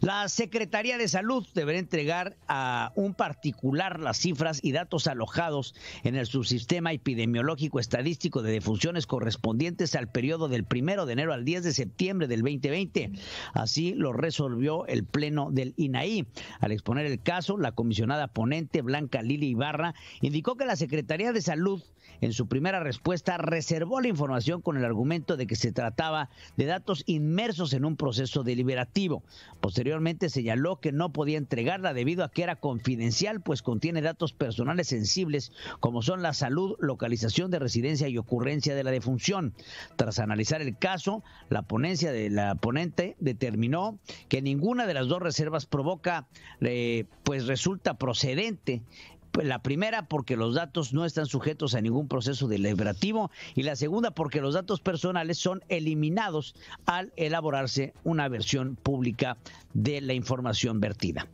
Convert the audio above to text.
La Secretaría de Salud deberá entregar a un particular las cifras y datos alojados en el subsistema epidemiológico estadístico de defunciones correspondientes al periodo del primero de enero al 10 de septiembre del 2020. Así lo resolvió el Pleno del INAI. Al exponer el caso, la comisionada ponente Blanca Lili Ibarra indicó que la Secretaría de Salud en su primera respuesta reservó la información con el argumento de que se trataba de datos inmersos en un proceso deliberativo. Posteriormente, Anteriormente señaló que no podía entregarla debido a que era confidencial, pues contiene datos personales sensibles como son la salud, localización de residencia y ocurrencia de la defunción. Tras analizar el caso, la ponencia de la ponente determinó que ninguna de las dos reservas provoca, eh, pues resulta procedente pues, la primera porque los datos no están sujetos a ningún proceso deliberativo y la segunda porque los datos personales son eliminados al elaborarse una versión pública de la información vertida.